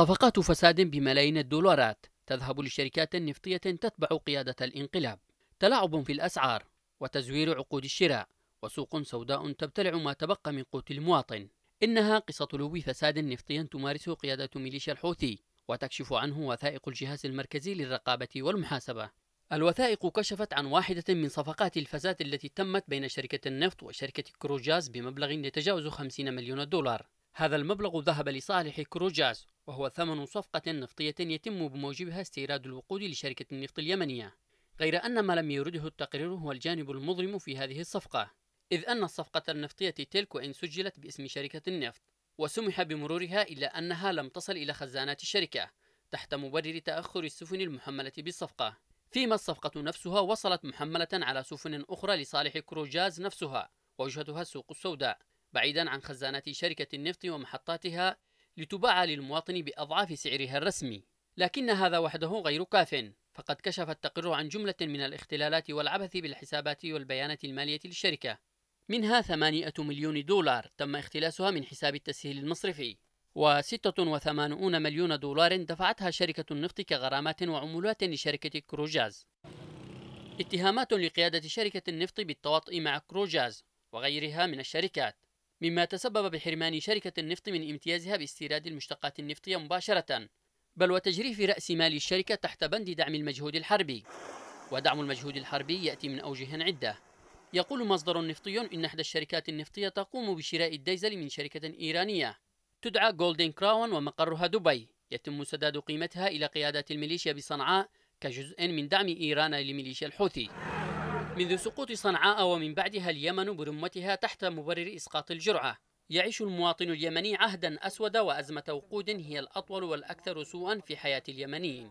صفقات فساد بملايين الدولارات تذهب لشركات نفطية تتبع قيادة الانقلاب تلاعب في الأسعار وتزوير عقود الشراء وسوق سوداء تبتلع ما تبقى من قوت المواطن إنها قصة لوي فساد نفطي تمارسه قيادة ميليشيا الحوثي وتكشف عنه وثائق الجهاز المركزي للرقابة والمحاسبة الوثائق كشفت عن واحدة من صفقات الفساد التي تمت بين شركة النفط وشركة كروجاز بمبلغ يتجاوز 50 مليون دولار هذا المبلغ ذهب لصالح كروجاز وهو ثمن صفقة نفطية يتم بموجبها استيراد الوقود لشركة النفط اليمنية غير أن ما لم يرده التقرير هو الجانب المظلم في هذه الصفقة إذ أن الصفقة النفطية تلك وإن سجلت باسم شركة النفط وسمح بمرورها إلا أنها لم تصل إلى خزانات الشركة تحت مبرر تأخر السفن المحملة بالصفقة فيما الصفقة نفسها وصلت محملة على سفن أخرى لصالح كروجاز نفسها وجهتها السوق السوداء بعيدا عن خزانات شركة النفط ومحطاتها لتباع للمواطن بأضعاف سعرها الرسمي لكن هذا وحده غير كاف فقد كشف التقرير عن جملة من الاختلالات والعبث بالحسابات والبيانات المالية للشركة منها 8 مليون دولار تم اختلاسها من حساب التسهيل المصرفي و86 مليون دولار دفعتها شركة النفط كغرامات وعمولات لشركة كروجاز اتهامات لقيادة شركة النفط بالتواطئ مع كروجاز وغيرها من الشركات مما تسبب بحرمان شركة النفط من امتيازها باستيراد المشتقات النفطية مباشرة بل وتجريف رأس مال الشركة تحت بند دعم المجهود الحربي ودعم المجهود الحربي يأتي من أوجه عدة يقول مصدر نفطي إن إحدى الشركات النفطية تقوم بشراء الديزل من شركة إيرانية تدعى جولدن كراون ومقرها دبي يتم سداد قيمتها إلى قيادات الميليشيا بصنعاء كجزء من دعم إيران لميليشيا الحوثي منذ سقوط صنعاء ومن بعدها اليمن برمتها تحت مبرر إسقاط الجرعة يعيش المواطن اليمني عهدا أسود وأزمة وقود هي الأطول والأكثر سوءا في حياة اليمنيين